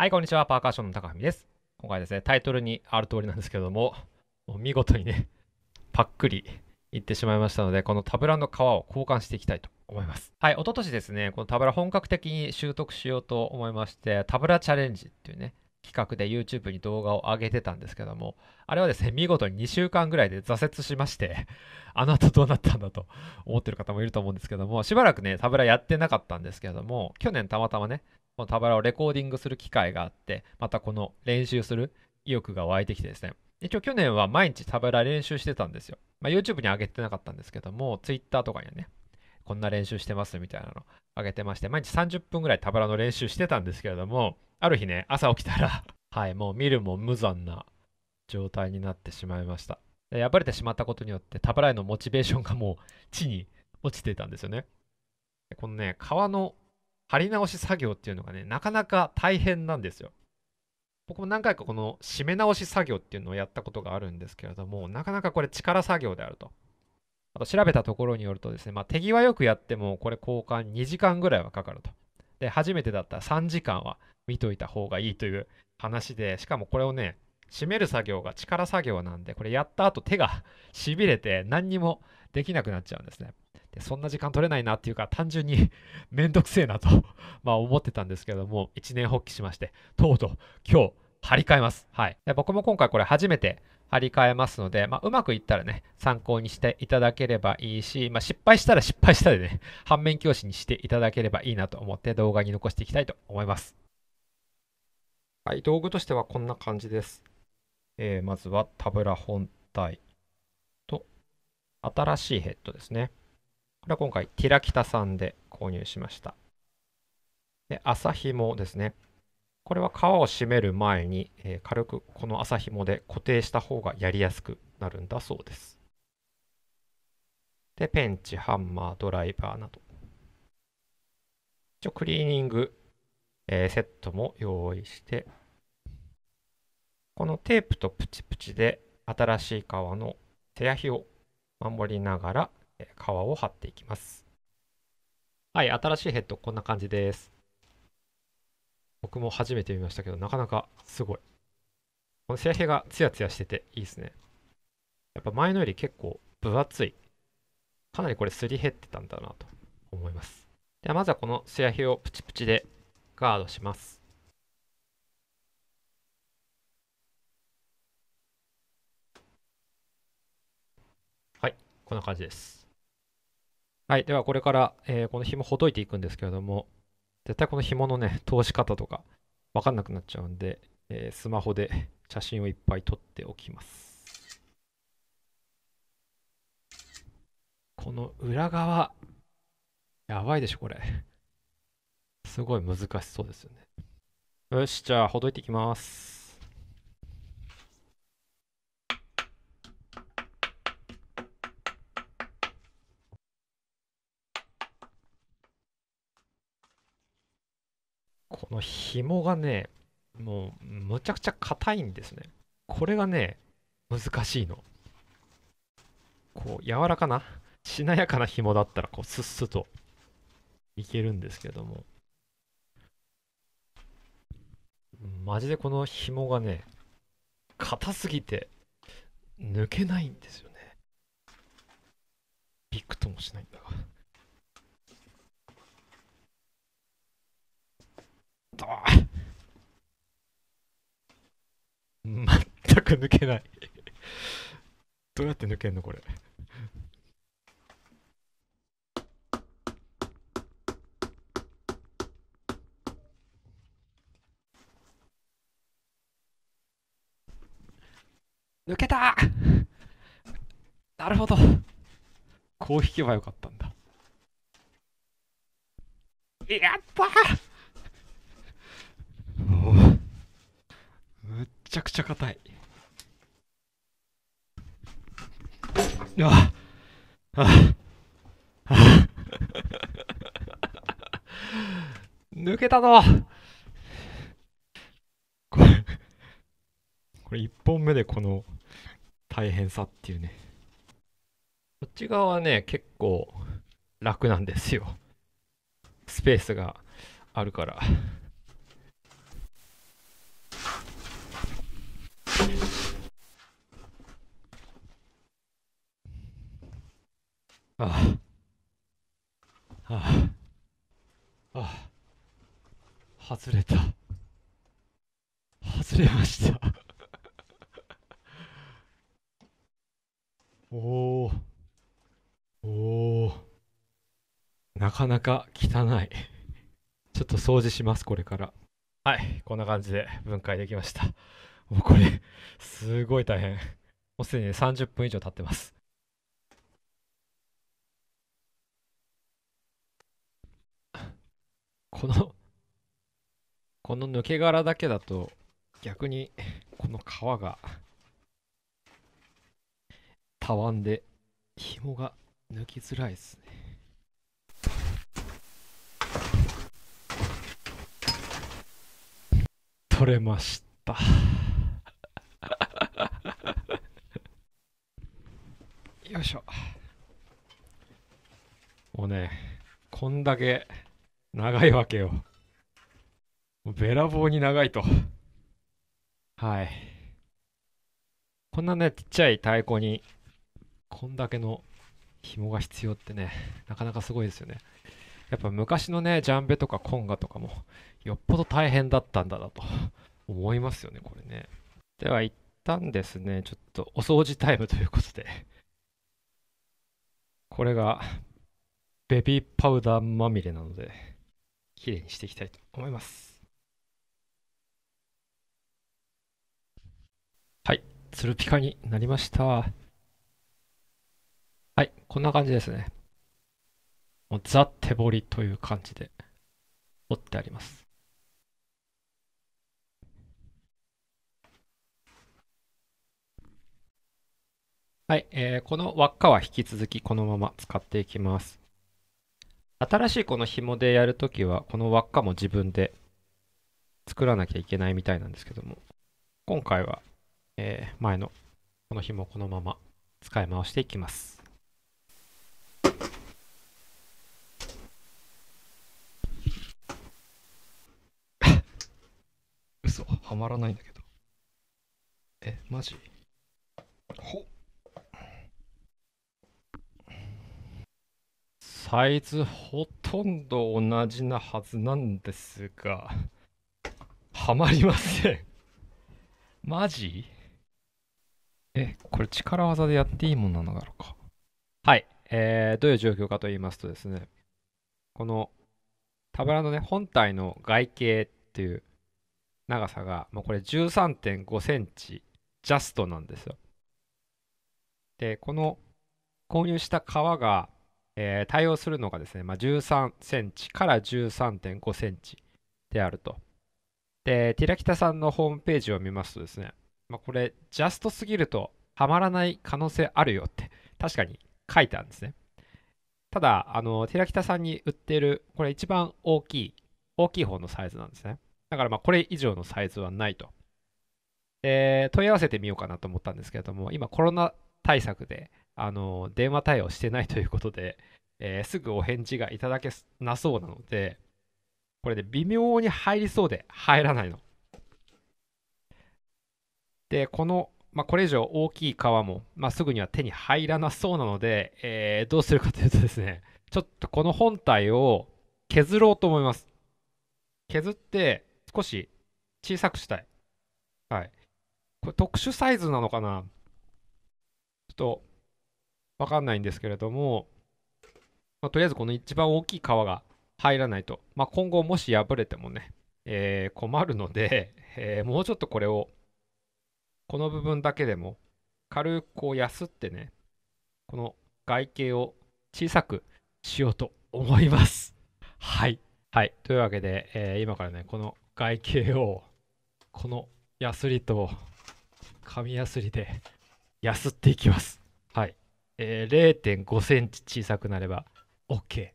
はい、こんにちは。パーカッションの高文です。今回ですね、タイトルにある通りなんですけども、も見事にね、パックリいってしまいましたので、このタブラの皮を交換していきたいと思います。はい、一昨年ですね、このタブラ本格的に習得しようと思いまして、タブラチャレンジっていうね、企画で YouTube に動画を上げてたんですけども、あれはですね、見事に2週間ぐらいで挫折しまして、あの後どうなったんだと思ってる方もいると思うんですけども、しばらくね、タブラやってなかったんですけども、去年たまたまね、このタバラをレコーディングする機会があってまたこの練習する意欲が湧いてきてですね一応去年は毎日タバラ練習してたんですよ、まあ、YouTube に上げてなかったんですけども Twitter とかにはねこんな練習してますみたいなの上げてまして毎日30分ぐらいタバラの練習してたんですけれどもある日ね朝起きたら はいもう見るも無残な状態になってしまいましたで破れてしまったことによってタバラへのモチベーションがもう地に落ちていたんですよねこのね川の貼り直し作業っていうのがね、なかなか大変なんですよ。僕も何回かこの締め直し作業っていうのをやったことがあるんですけれども、なかなかこれ力作業であると。あと調べたところによるとですね、まあ、手際よくやってもこれ交換2時間ぐらいはかかると。で、初めてだったら3時間は見といた方がいいという話で、しかもこれをね、締める作業が力作業なんで、これやった後手がしびれて何にもできなくなっちゃうんですね。でそんな時間取れないなっていうか単純に めんどくせえなと ま思ってたんですけども一年発起しましてとうとう今日張り替えます。はい、で僕も今回これ初めて張り替えますので、まあ、うまくいったらね、参考にしていただければいいし、まあ、失敗したら 失敗したでね、反面教師にしていただければいいなと思って動画に残していきたいと思います。はい、道具としてはこんな感じです。えー、まずはタブラ本体と、新しいヘッドですね。これは今回、ティラキタさんで購入しました。で、麻紐ですね。これは皮を締める前に、えー、軽くこの麻紐で固定した方がやりやすくなるんだそうです。で、ペンチ、ハンマー、ドライバーなど。一応クリーニング、えー、セットも用意して、このテープとプチプチで新しい皮の手やひを守りながら皮を貼っていきます。はい、新しいヘッド、こんな感じです。僕も初めて見ましたけど、なかなかすごい。この背上がツヤツヤしてていいですね。やっぱ前のより結構分厚い。かなりこれすり減ってたんだなと思います。ではまずはこの素焼きをプチプチでガードします。はい、こんな感じです。はい。では、これから、えー、この紐ほどいていくんですけれども、絶対この紐のね、通し方とか、分かんなくなっちゃうんで、えー、スマホで写真をいっぱい撮っておきます。この裏側、やばいでしょ、これ。すごい難しそうですよね。よし、じゃあ、ほどいていきます。の紐がね、もうむちゃくちゃ硬いんですね。これがね、難しいの。こう、柔らかな、しなやかな紐だったら、こう、スッスといけるんですけども。マジでこの紐がね、硬すぎて、抜けないんですよね。びくともしないんだが。と。全く抜けないどうやって抜けんのこれ抜けたなるほどこう引けばよかったんだやったちゃくちゃ硬いあああ抜けたぞこれこれ1本目でこの大変さっていうねこっち側はね結構楽なんですよスペースがあるから。あああああ外れた外れましたおおおなかなか汚いちょっと掃除しますこれからはいこんな感じで分解できましたもうこれすごい大変。もうすでに30分以上経ってます。このこの抜け殻だけだと、逆に、この皮が、たわんで、紐が抜きづらいですね。取れました。いしょもうねこんだけ長いわけよべらぼうに長いとはいこんなねちっちゃい太鼓にこんだけの紐が必要ってねなかなかすごいですよねやっぱ昔のねジャンベとかコンガとかもよっぽど大変だったんだなと思いますよねこれねでは一旦ですねちょっとお掃除タイムということでこれがベビーパウダーまみれなので綺麗にしていきたいと思いますはいツルピカになりましたはいこんな感じですねもうザ手彫りという感じで折ってありますはい、えー、この輪っかは引き続きこのまま使っていきます。新しいこの紐でやるときは、この輪っかも自分で作らなきゃいけないみたいなんですけども、今回は、えー、前のこの紐をこのまま使い回していきます。嘘、はまらないんだけど。え、マジサイズほとんど同じなはずなんですが、はまりませんマジえ、これ力技でやっていいもんなのだろうか。はい。えー、どういう状況かと言いますとですね、このタブラのね、本体の外径っていう長さが、まあ、これ13.5センチジャストなんですよ。で、この購入した革がえー、対応するのがですね、まあ、13センチから13.5センチであると。で、ティラキタさんのホームページを見ますとですね、まあ、これ、ジャストすぎるとはまらない可能性あるよって、確かに書いてあるんですね。ただ、あの、ティラキタさんに売っている、これ一番大きい、大きい方のサイズなんですね。だから、まあ、これ以上のサイズはないと。で、問い合わせてみようかなと思ったんですけれども、今、コロナ対策で、あの電話対応してないということで、えー、すぐお返事がいただけなそうなので、これで微妙に入りそうで入らないの。で、この、まあ、これ以上大きい川も、まあ、すぐには手に入らなそうなので、えー、どうするかというとですね、ちょっとこの本体を削ろうと思います。削って少し小さくしたい。はい。これ特殊サイズなのかなちょっとわかんないんですけれども、まあ、とりあえずこの一番大きい川が入らないと、まあ、今後もし破れてもね、えー、困るので、えー、もうちょっとこれをこの部分だけでも軽くこうやすってねこの外形を小さくしようと思います。はい。はい。というわけで、えー、今からね、この外形を、このヤスリと紙ヤスリでヤスっていきます。えー、0.5センチ小さくなれば OK。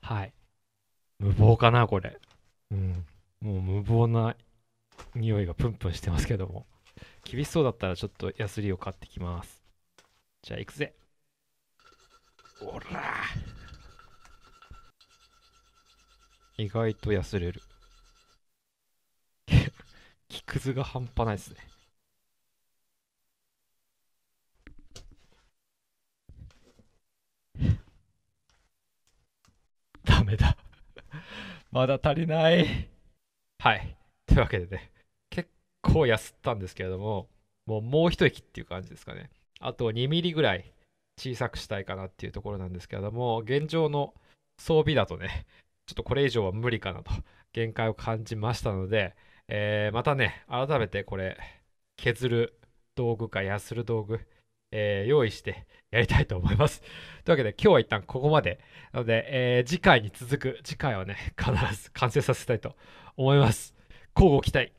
はい。無謀かな、これ。うん。もう無謀な匂いがプンプンしてますけども。厳しそうだったらちょっとヤスリを買ってきます。じゃあ行くぜ。おら意外とヤスれる。木 くずが半端ないですね。まだ足りない。はい。というわけでね、結構やすったんですけれども、もうもう一息っていう感じですかね。あと2ミリぐらい小さくしたいかなっていうところなんですけれども、現状の装備だとね、ちょっとこれ以上は無理かなと、限界を感じましたので、えー、またね、改めてこれ、削る道具かやする道具、えー、用意して やりたいと思います。というわけで今日は一旦ここまで。なので、えー、次回に続く、次回はね、必ず完成させたいと思います。交互期待。